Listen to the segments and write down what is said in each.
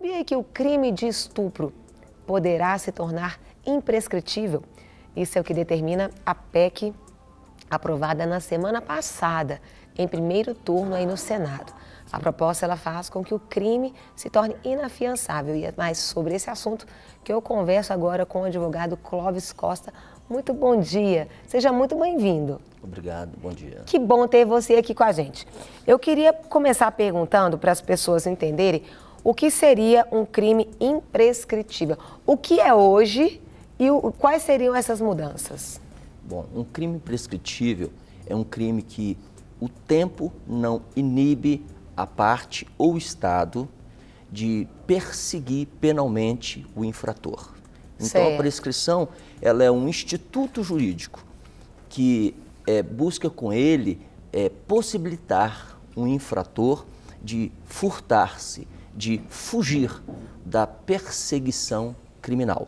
Sabia que o crime de estupro poderá se tornar imprescritível? Isso é o que determina a PEC aprovada na semana passada, em primeiro turno aí no Senado. A proposta ela faz com que o crime se torne inafiançável. E é mais sobre esse assunto que eu converso agora com o advogado Clóvis Costa. Muito bom dia. Seja muito bem-vindo. Obrigado, bom dia. Que bom ter você aqui com a gente. Eu queria começar perguntando para as pessoas entenderem o que seria um crime imprescritível. O que é hoje e o, quais seriam essas mudanças? Bom, um crime imprescritível é um crime que o tempo não inibe a parte ou o Estado de perseguir penalmente o infrator. Então, certo. a prescrição ela é um instituto jurídico que é, busca com ele é, possibilitar um infrator de furtar-se, de fugir da perseguição criminal.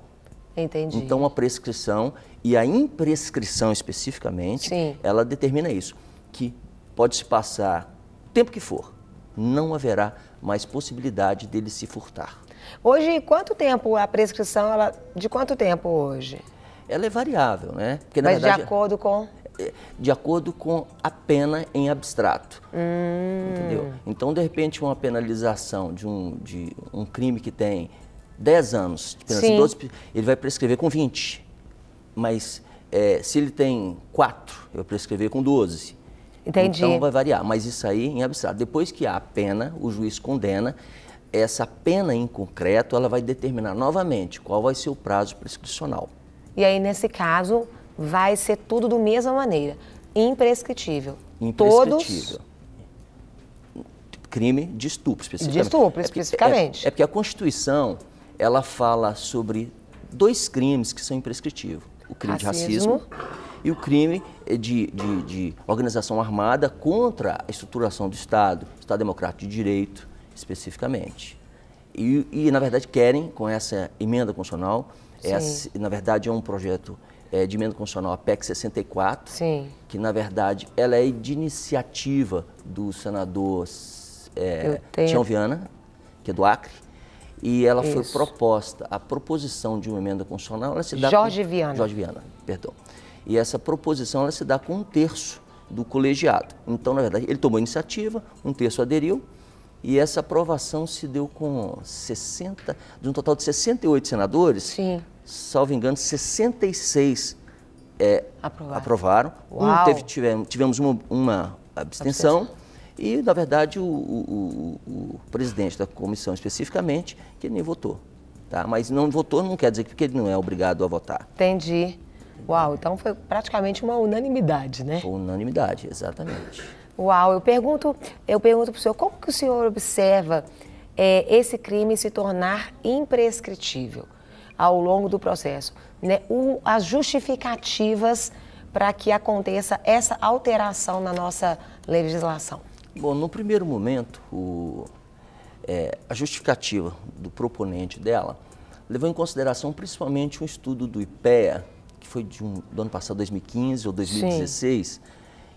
Entendi. Então, a prescrição e a imprescrição especificamente, Sim. ela determina isso, que pode se passar o tempo que for, não haverá mais possibilidade dele se furtar. Hoje, quanto tempo a prescrição, ela, de quanto tempo hoje? Ela é variável, né? Porque, Mas verdade, de acordo com? É, de acordo com a pena em abstrato. Hum. Entendeu? Então, de repente, uma penalização de um, de um crime que tem 10 anos de pena, 12, assim, ele vai prescrever com 20. Mas é, se ele tem 4, eu prescrever com 12. Entendi. Então vai variar, mas isso aí em abstrato. Depois que há a pena, o juiz condena, essa pena em concreto, ela vai determinar novamente qual vai ser o prazo prescricional. E aí, nesse caso, vai ser tudo do mesma maneira, imprescritível. Imprescritível. Todos crime de estupro, especificamente. De estupro, é especificamente. É, é, é porque a Constituição, ela fala sobre dois crimes que são imprescritíveis. O crime racismo. de racismo e o crime de, de, de, organização armada contra a estruturação do Estado, Estado Democrático de Direito, especificamente. E, e na verdade, querem, com essa emenda constitucional, essa, na verdade é um projeto é, de emenda constitucional, a PEC 64, Sim. que na verdade ela é de iniciativa do senador é, Tião Viana, que é do Acre, e ela Isso. foi proposta, a proposição de uma emenda constitucional, ela se dá... Jorge com, Viana. Jorge Viana, perdão. E essa proposição, ela se dá com um terço do colegiado. Então, na verdade, ele tomou iniciativa, um terço aderiu, e essa aprovação se deu com 60, de um total de 68 senadores, Sim salvo engano, 66 é, aprovaram. Um teve, tivemos, tivemos uma, uma abstenção. E, na verdade, o, o, o, presidente da comissão especificamente, que nem votou. Tá? Mas não votou não quer dizer que porque ele não é obrigado a votar. Entendi. Uau, então foi praticamente uma unanimidade, né? Foi unanimidade, exatamente. Uau, eu pergunto, eu pergunto para o senhor, como que o senhor observa é, esse crime se tornar imprescritível? ao longo do processo, né, o, as justificativas para que aconteça essa alteração na nossa legislação? Bom, no primeiro momento, o, é, a justificativa do proponente dela levou em consideração principalmente um estudo do IPEA, que foi um, do ano passado, 2015 ou 2016, Sim.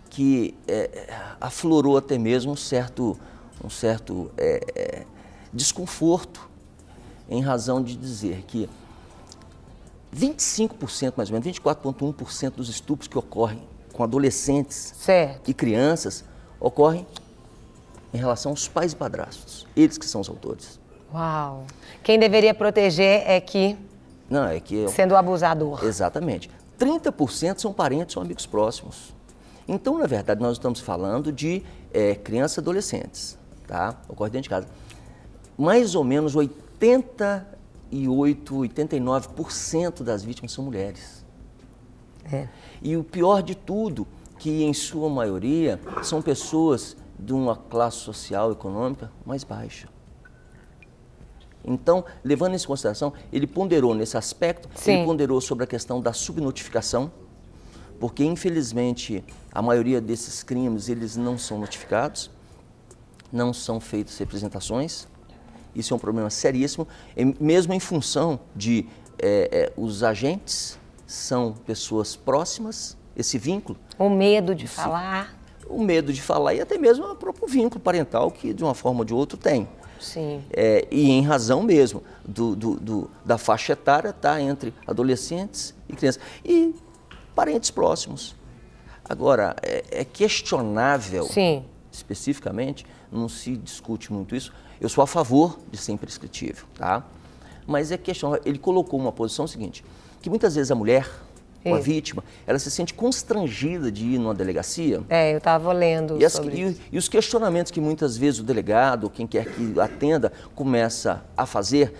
que é, aflorou até mesmo um certo, um certo é, é desconforto em razão de dizer que 25% mais ou menos, 24,1% dos estupros que ocorrem com adolescentes certo. e crianças ocorrem em relação aos pais e padrastos. Eles que são os autores. Uau! Quem deveria proteger é que. Não, é que. Sendo o abusador. Exatamente. 30% são parentes ou amigos próximos. Então, na verdade, nós estamos falando de é, crianças e adolescentes, tá? Ocorre dentro de casa. Mais ou menos 80 88, 89% das vítimas são mulheres. É. E o pior de tudo, que em sua maioria são pessoas de uma classe social econômica mais baixa. Então, levando isso em consideração, ele ponderou nesse aspecto, Sim. ele ponderou sobre a questão da subnotificação, porque infelizmente a maioria desses crimes eles não são notificados, não são feitas representações. Isso é um problema seríssimo, mesmo em função de é, é, os agentes são pessoas próximas, esse vínculo. O medo de falar. O medo de falar e até mesmo o próprio vínculo parental que de uma forma ou de outra tem. Sim. É, e em razão mesmo do, do, do, da faixa etária tá entre adolescentes e crianças. E parentes próximos. Agora, é, é questionável Sim especificamente, não se discute muito isso. Eu sou a favor de ser imprescritível, tá? Mas é questão, ele colocou uma posição seguinte, que muitas vezes a mulher, a é. vítima, ela se sente constrangida de ir numa delegacia. É, eu estava lendo e, as, e, e, os questionamentos que muitas vezes o delegado, quem quer que atenda, começa a fazer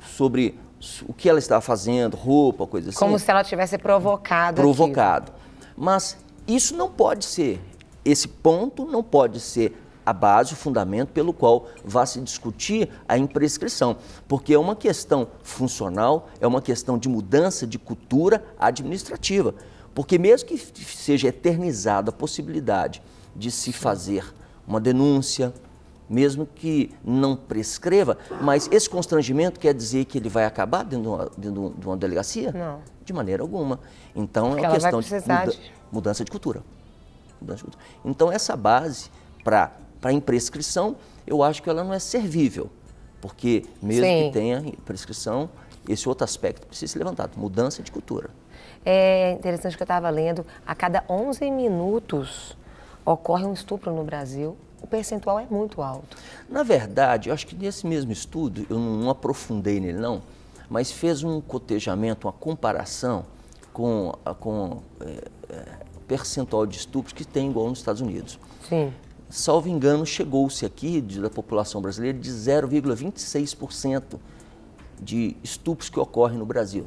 sobre o que ela estava fazendo, roupa, coisa assim. Como se ela tivesse provocado. Provocado. Aquilo. Mas isso não pode ser esse ponto não pode ser a base, o fundamento pelo qual vá se discutir a imprescrição, porque é uma questão funcional, é uma questão de mudança de cultura administrativa. Porque, mesmo que seja eternizada a possibilidade de se fazer uma denúncia, mesmo que não prescreva, mas esse constrangimento quer dizer que ele vai acabar dentro de uma, dentro de uma delegacia? Não. De maneira alguma. Então, porque é uma questão de, muda, de mudança de cultura. Então, essa base para a imprescrição, eu acho que ela não é servível, porque mesmo Sim. que tenha prescrição, esse outro aspecto precisa ser levantado, mudança de cultura. É interessante que eu estava lendo, a cada 11 minutos ocorre um estupro no Brasil, o percentual é muito alto. Na verdade, eu acho que nesse mesmo estudo, eu não aprofundei nele não, mas fez um cotejamento, uma comparação com, com é, é percentual de estupros que tem igual nos Estados Unidos. Sim. Salvo engano, chegou-se aqui de, da população brasileira de 0,26% de estupros que ocorrem no Brasil,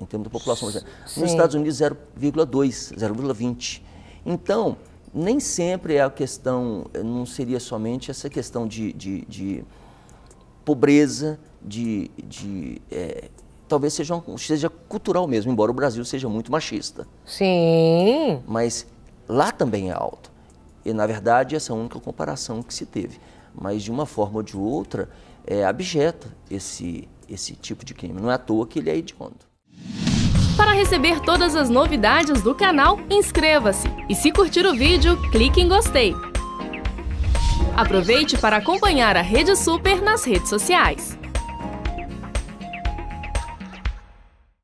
em termos da população brasileira. Sim. Nos Estados Unidos, 0,2, 0,20. Então, nem sempre é a questão, não seria somente essa questão de, de, de pobreza, de, de é, talvez seja, seja cultural mesmo, embora o Brasil seja muito machista. Sim. Mas lá também é alto. E, na verdade, essa é a única comparação que se teve. Mas, de uma forma ou de outra, é abjeta esse, esse tipo de crime. Não é à toa que ele é hediondo. Para receber todas as novidades do canal, inscreva-se. E se curtir o vídeo, clique em gostei. Aproveite para acompanhar a Rede Super nas redes sociais.